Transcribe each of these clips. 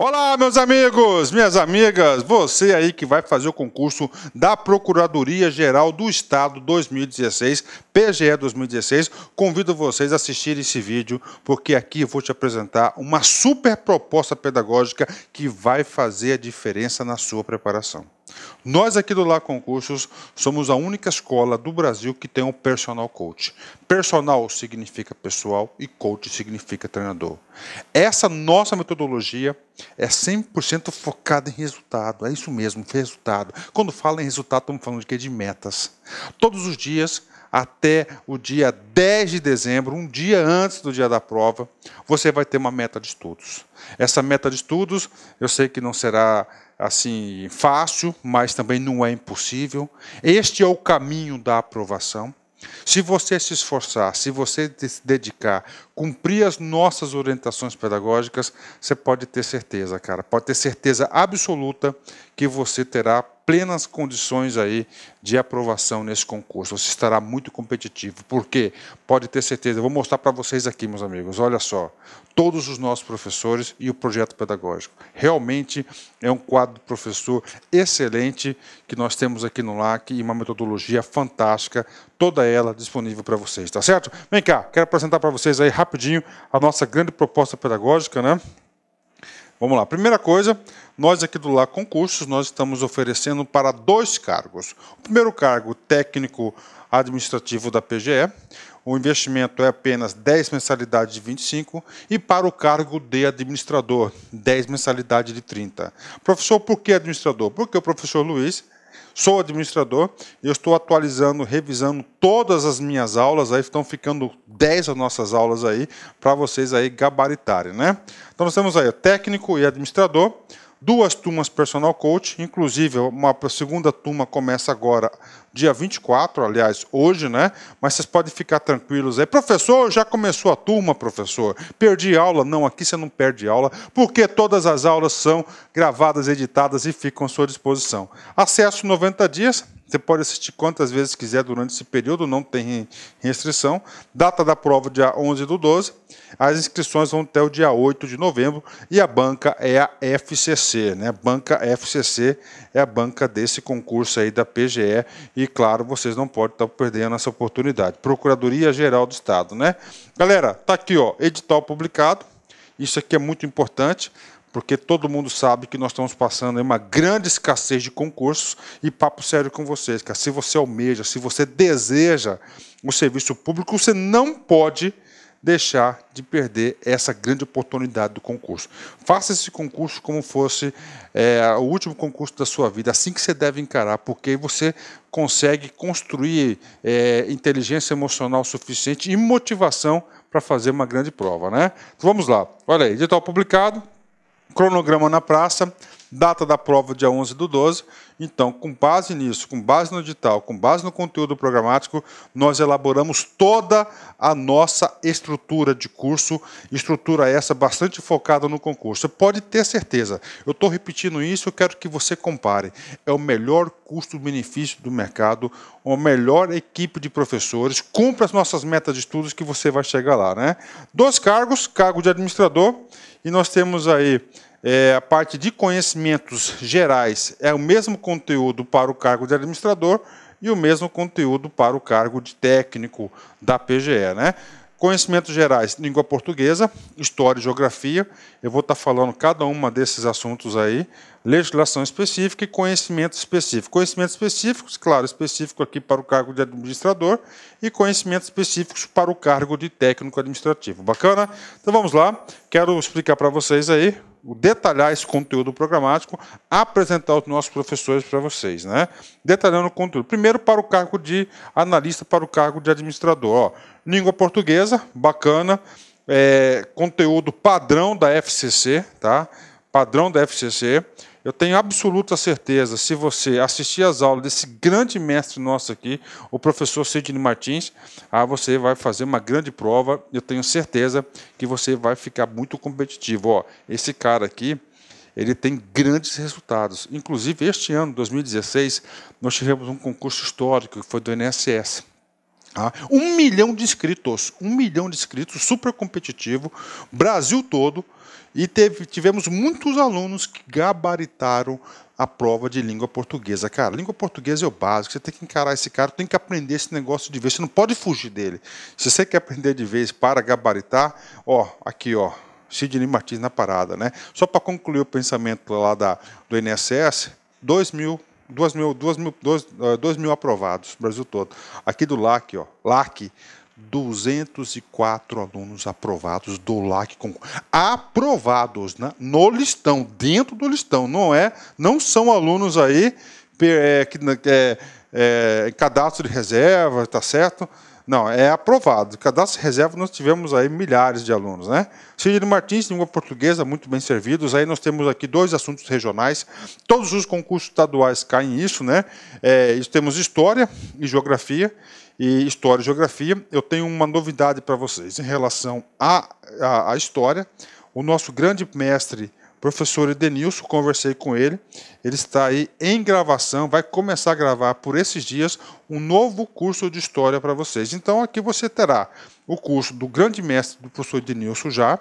Olá, meus amigos, minhas amigas, você aí que vai fazer o concurso da Procuradoria Geral do Estado 2016, PGE 2016, convido vocês a assistirem esse vídeo, porque aqui eu vou te apresentar uma super proposta pedagógica que vai fazer a diferença na sua preparação. Nós aqui do Lá Concursos somos a única escola do Brasil que tem um personal coach. Personal significa pessoal e coach significa treinador. Essa nossa metodologia é 100% focada em resultado. É isso mesmo, resultado. Quando fala em resultado, estamos falando de quê? De metas. Todos os dias até o dia 10 de dezembro, um dia antes do dia da prova, você vai ter uma meta de estudos. Essa meta de estudos, eu sei que não será assim fácil, mas também não é impossível. Este é o caminho da aprovação. Se você se esforçar, se você se dedicar, cumprir as nossas orientações pedagógicas, você pode ter certeza, cara, pode ter certeza absoluta que você terá plenas condições aí de aprovação nesse concurso. Você estará muito competitivo, porque pode ter certeza. Eu vou mostrar para vocês aqui, meus amigos. Olha só, todos os nossos professores e o projeto pedagógico. Realmente é um quadro de professor excelente que nós temos aqui no LAC e uma metodologia fantástica, toda ela disponível para vocês, tá certo? Vem cá, quero apresentar para vocês aí rapidinho a nossa grande proposta pedagógica, né? Vamos lá. Primeira coisa, nós aqui do LAC Concursos, nós estamos oferecendo para dois cargos. O primeiro cargo, técnico administrativo da PGE. O investimento é apenas 10 mensalidades de 25 e para o cargo de administrador, 10 mensalidades de 30. Professor, por que administrador? Porque o professor Luiz Sou administrador, eu estou atualizando, revisando todas as minhas aulas, aí estão ficando 10 as nossas aulas aí para vocês aí gabaritarem, né? Então nós temos aí o técnico e administrador duas turmas personal coach, inclusive uma segunda turma começa agora, dia 24, aliás, hoje, né? Mas vocês podem ficar tranquilos aí. Professor, já começou a turma, professor? Perdi aula? Não, aqui você não perde aula, porque todas as aulas são gravadas, editadas e ficam à sua disposição. Acesso 90 dias você pode assistir quantas vezes quiser durante esse período, não tem restrição. Data da prova, dia 11 do 12. As inscrições vão até o dia 8 de novembro e a banca é a FCC, né? Banca FCC é a banca desse concurso aí da PGE e, claro, vocês não podem estar perdendo essa oportunidade. Procuradoria Geral do Estado, né? Galera, tá aqui, ó, edital publicado. Isso aqui é muito importante porque todo mundo sabe que nós estamos passando uma grande escassez de concursos e papo sério com vocês, que Se você almeja, se você deseja o um serviço público, você não pode deixar de perder essa grande oportunidade do concurso. Faça esse concurso como fosse é, o último concurso da sua vida, assim que você deve encarar, porque você consegue construir é, inteligência emocional suficiente e motivação para fazer uma grande prova, né? Então, vamos lá. Olha aí, edital publicado, cronograma na praça, data da prova dia 11 do 12. Então, com base nisso, com base no edital, com base no conteúdo programático, nós elaboramos toda a nossa estrutura de curso, estrutura essa bastante focada no concurso. pode ter certeza, eu estou repetindo isso, eu quero que você compare. É o melhor custo-benefício do mercado, a melhor equipe de professores, cumpra as nossas metas de estudos que você vai chegar lá. Né? Dois cargos, cargo de administrador e nós temos aí é, a parte de conhecimentos gerais, é o mesmo conteúdo para o cargo de administrador e o mesmo conteúdo para o cargo de técnico da PGE. Né? Conhecimentos gerais, língua portuguesa, história e geografia. Eu vou estar tá falando cada uma desses assuntos aí. Legislação específica e conhecimento específico. Conhecimentos específicos, claro, específico aqui para o cargo de administrador e conhecimentos específicos para o cargo de técnico administrativo. Bacana? Então vamos lá. Quero explicar para vocês aí detalhar esse conteúdo programático, apresentar os nossos professores para vocês, né? Detalhando o conteúdo. Primeiro para o cargo de analista, para o cargo de administrador. Ó, língua portuguesa, bacana. É, conteúdo padrão da FCC, tá? Padrão da FCC. Eu tenho absoluta certeza, se você assistir às aulas desse grande mestre nosso aqui, o professor Sidney Martins, ah, você vai fazer uma grande prova. Eu tenho certeza que você vai ficar muito competitivo. Ó, esse cara aqui, ele tem grandes resultados. Inclusive, este ano, 2016, nós tivemos um concurso histórico que foi do INSS. Ah, tá? um milhão de inscritos, um milhão de inscritos, super competitivo, Brasil todo. E teve, tivemos muitos alunos que gabaritaram a prova de língua portuguesa. Cara, língua portuguesa é o básico, você tem que encarar esse cara, tem que aprender esse negócio de vez, você não pode fugir dele. Se você quer aprender de vez para gabaritar, ó, aqui, ó, Sidney Martins na parada, né? Só para concluir o pensamento lá da, do INSS, 2 mil 2 mil, 2 mil, 2, 2 eh, mil aprovados, Brasil todo. Aqui do LAC, ó, LAC, 204 alunos aprovados do LAC concurso. Aprovados né? no listão, dentro do listão. Não é, não são alunos aí é, né, que, é, é, cadastro de reserva, tá certo? Não, é aprovado. Cadastro de reserva nós tivemos aí milhares de alunos, né? Cílio Martins, língua portuguesa, muito bem servidos. Aí nós temos aqui dois assuntos regionais. Todos os concursos estaduais caem isso, né? É, temos história e geografia e História e Geografia, eu tenho uma novidade para vocês em relação à, à, à, história. O nosso grande mestre, professor Edenilson, conversei com ele. Ele está aí em gravação, vai começar a gravar por esses dias um novo curso de História para vocês. Então aqui você terá o curso do grande mestre, do professor Edenilson já.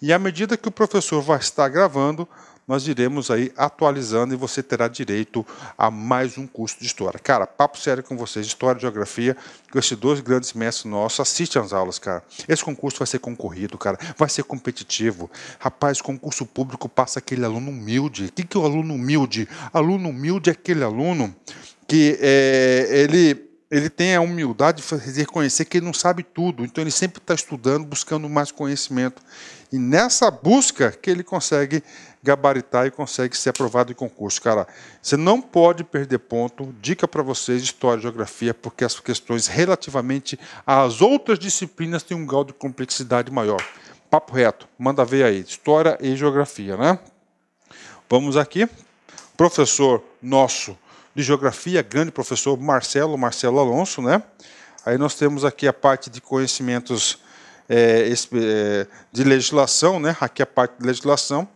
E à medida que o professor vai estar gravando, nós iremos aí atualizando e você terá direito a mais um curso de história. Cara, papo sério com vocês, história e geografia, com esses dois grandes mestres nossos, assiste às aulas, cara. Esse concurso vai ser concorrido, cara, vai ser competitivo. Rapaz, concurso público passa aquele aluno humilde. O que, que é o aluno humilde? Aluno humilde é aquele aluno que é, ele ele tem a humildade de reconhecer que ele não sabe tudo, então ele sempre está estudando, buscando mais conhecimento. E nessa busca que ele consegue gabaritar e consegue ser aprovado em concurso. Cara, você não pode perder ponto. Dica para vocês, história e geografia, porque as questões relativamente às outras disciplinas têm um grau de complexidade maior. Papo reto, manda ver aí. História e geografia, né? Vamos aqui. Professor nosso de geografia, grande professor Marcelo, Marcelo Alonso, né? Aí nós temos aqui a parte de conhecimentos é, é, de legislação, né? aqui a parte de legislação.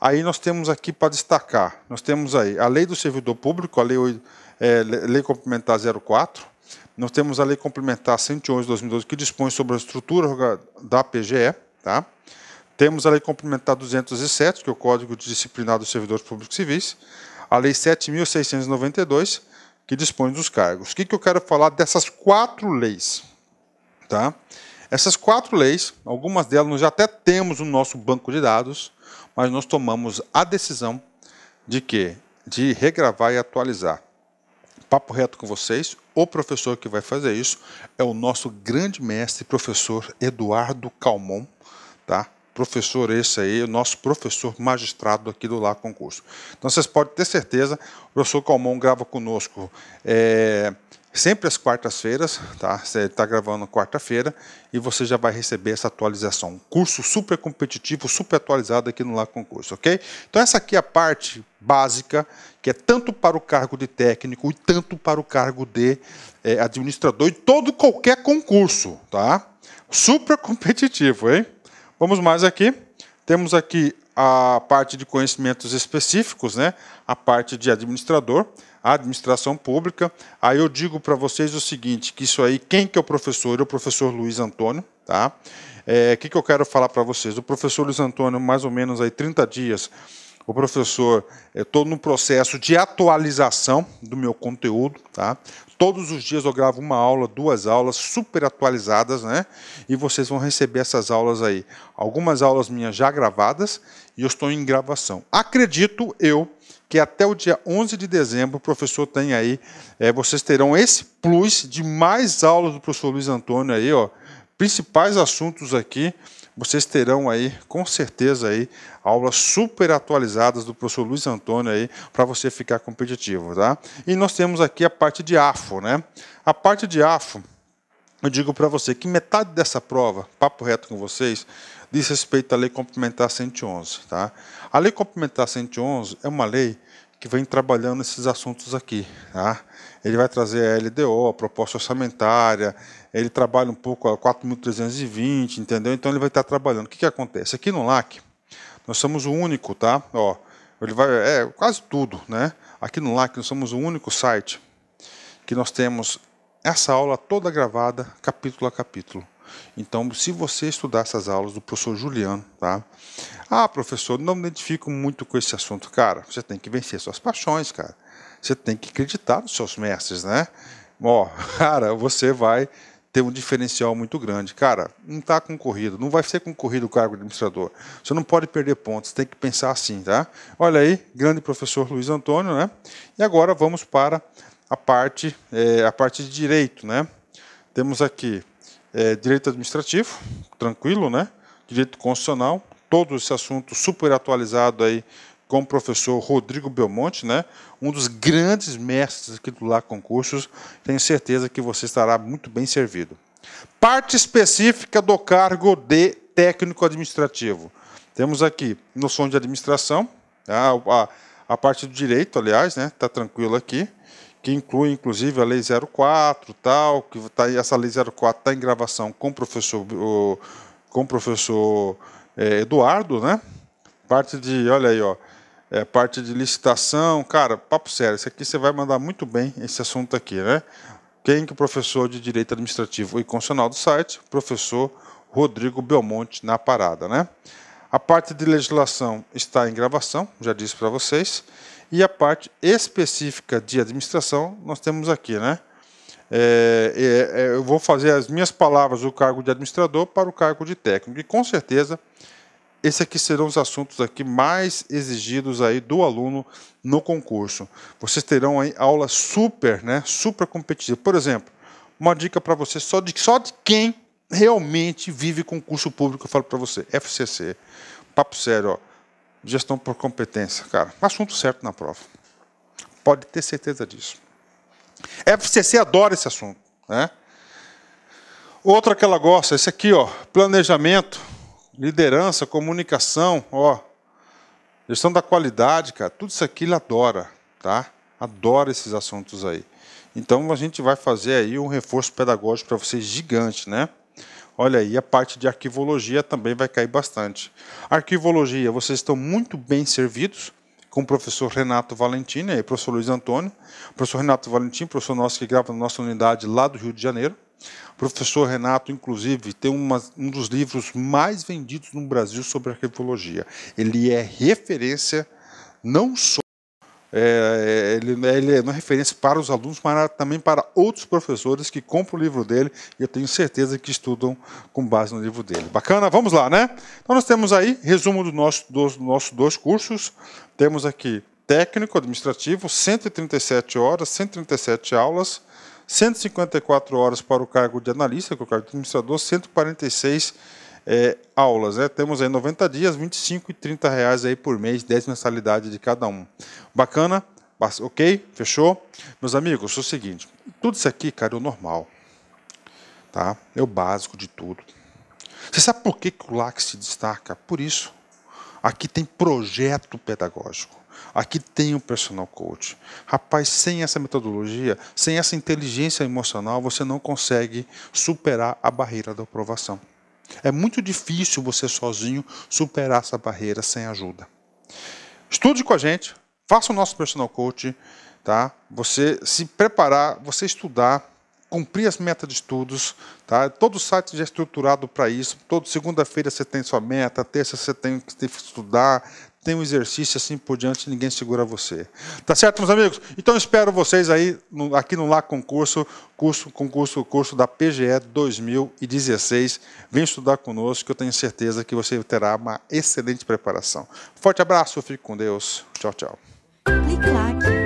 Aí nós temos aqui para destacar, nós temos aí a Lei do Servidor Público, a Lei, é, lei Complementar 04, nós temos a Lei Complementar 111 de 2012, que dispõe sobre a estrutura da PGE, tá? Temos a Lei Complementar 207, que é o Código Disciplinar dos Servidores Públicos Civis a Lei 7.692, que dispõe dos cargos. O que, que eu quero falar dessas quatro leis? Tá? Essas quatro leis, algumas delas nós já até temos no nosso banco de dados, mas nós tomamos a decisão de que? De regravar e atualizar. Papo reto com vocês, o professor que vai fazer isso é o nosso grande mestre, professor Eduardo Calmon, tá? professor esse aí, o nosso professor magistrado aqui do Lá Concurso. Então vocês podem ter certeza, o professor Calmon grava conosco é, sempre às quartas-feiras, tá? Você está gravando quarta-feira e você já vai receber essa atualização. Um curso super competitivo, super atualizado aqui no Lá Concurso, ok? Então essa aqui é a parte básica, que é tanto para o cargo de técnico e tanto para o cargo de é, administrador e todo qualquer concurso, tá? Super competitivo, hein? Vamos mais aqui. Temos aqui a parte de conhecimentos específicos, né? a parte de administrador, a administração pública. Aí eu digo para vocês o seguinte, que isso aí, quem que é o professor? É o professor Luiz Antônio. Tá? O é, que, que eu quero falar para vocês? O professor Luiz Antônio, mais ou menos aí 30 dias o professor, estou eh, num processo de atualização do meu conteúdo, tá? Todos os dias eu gravo uma aula, duas aulas super atualizadas, né? E vocês vão receber essas aulas aí. Algumas aulas minhas já gravadas e eu estou em gravação. Acredito eu que até o dia 11 de dezembro o professor tem aí, é, vocês terão esse plus de mais aulas do professor Luiz Antônio aí, ó. Principais assuntos aqui vocês terão aí, com certeza, aí, aulas super atualizadas do professor Luiz Antônio aí, para você ficar competitivo, tá? E nós temos aqui a parte de AFO, né? A parte de AFO, eu digo para você que metade dessa prova, papo reto com vocês, diz respeito à Lei Complementar 111, tá? A Lei Complementar 111 é uma lei que vem trabalhando esses assuntos aqui. Tá? Ele vai trazer a LDO, a proposta orçamentária, ele trabalha um pouco a 4.320, entendeu? Então ele vai estar trabalhando. O que, que acontece? Aqui no LAC, nós somos o único, tá? Ó, ele vai, é quase tudo, né? Aqui no LAC nós somos o único site que nós temos essa aula toda gravada, capítulo a capítulo. Então, se você estudar essas aulas do professor Juliano, tá? Ah, professor, não me identifico muito com esse assunto. Cara, você tem que vencer suas paixões, cara. Você tem que acreditar nos seus mestres, né? Ó, cara, você vai ter um diferencial muito grande. Cara, não está concorrido, não vai ser concorrido o cargo de administrador. Você não pode perder pontos, tem que pensar assim, tá? Olha aí, grande professor Luiz Antônio, né? E agora vamos para a parte, é, a parte de direito, né? Temos aqui é, direito administrativo, tranquilo, né? Direito constitucional, todo esse assunto super atualizado aí com o professor Rodrigo Belmonte, né? um dos grandes mestres aqui do LAC Concursos. Tenho certeza que você estará muito bem servido. Parte específica do cargo de técnico administrativo. Temos aqui noção de administração, né? a, a, a parte do direito, aliás, né? Está tranquilo aqui, que inclui inclusive a Lei 04, tal, que tá, essa Lei 04 está em gravação com o professor, o, com o professor é, Eduardo, né? Parte de, olha aí, ó, é, parte de licitação. Cara, papo sério, isso aqui você vai mandar muito bem esse assunto aqui, né? Quem que é o professor de Direito Administrativo e Constitucional do site? Professor Rodrigo Belmonte na parada, né? A parte de legislação está em gravação, já disse para vocês. E a parte específica de administração nós temos aqui, né? É, é, é eu vou fazer as minhas palavras do cargo de administrador para o cargo de técnico. E com certeza esses aqui serão os assuntos aqui mais exigidos aí do aluno no concurso. Vocês terão aí aula super, né, super competitiva. Por exemplo, uma dica para você só de só de quem realmente vive concurso público, eu falo para você, FCC. Papo sério, ó. Gestão por competência, cara. Assunto certo na prova. Pode ter certeza disso. FCC adora esse assunto, né? Outra que ela gosta, esse aqui, ó, planejamento liderança, comunicação, ó, gestão da qualidade, cara, tudo isso aqui ele adora, tá? Adora esses assuntos aí. Então a gente vai fazer aí um reforço pedagógico para vocês gigante, né? Olha aí, a parte de arquivologia também vai cair bastante. Arquivologia, vocês estão muito bem servidos com o professor Renato Valentim e o professor Luiz Antônio. professor Renato Valentim, professor nosso que grava na nossa unidade lá do Rio de Janeiro. O professor Renato, inclusive, tem uma, um dos livros mais vendidos no Brasil sobre arqueologia. Ele é referência não só é, ele, ele, é uma referência para os alunos, mas também para outros professores que compram o livro dele e eu tenho certeza que estudam com base no livro dele. Bacana? Vamos lá, né? Então nós temos aí resumo do nosso, dos nossos dois cursos. Temos aqui técnico administrativo, 137 horas, 137 aulas. 154 horas para o cargo de analista, que é o cargo de administrador, 146 é, aulas. Né? Temos aí 90 dias, 25 e 30 reais aí por mês, 10 mensalidades de cada um. Bacana? Ok? Fechou? Meus amigos, é o seguinte. Tudo isso aqui, cara, é o normal. Tá? É o básico de tudo. Você sabe por que, que o LAC se destaca? Por isso. Aqui tem projeto pedagógico. Aqui tem o um personal coach. Rapaz, sem essa metodologia, sem essa inteligência emocional, você não consegue superar a barreira da aprovação. É muito difícil você sozinho superar essa barreira sem ajuda. Estude com a gente, faça o nosso personal coach, tá? Você se preparar, você estudar, cumprir as metas de estudos. Tá? Todo o site já é estruturado para isso. Todo segunda-feira você tem sua meta, terça você tem que estudar, tem um exercício assim por diante, ninguém segura você. Tá certo, meus amigos? Então espero vocês aí no, aqui no Lá Concurso, curso, concurso, curso da PGE 2016. Venha estudar conosco, que eu tenho certeza que você terá uma excelente preparação. Forte abraço, fique com Deus. Tchau, tchau. Clique,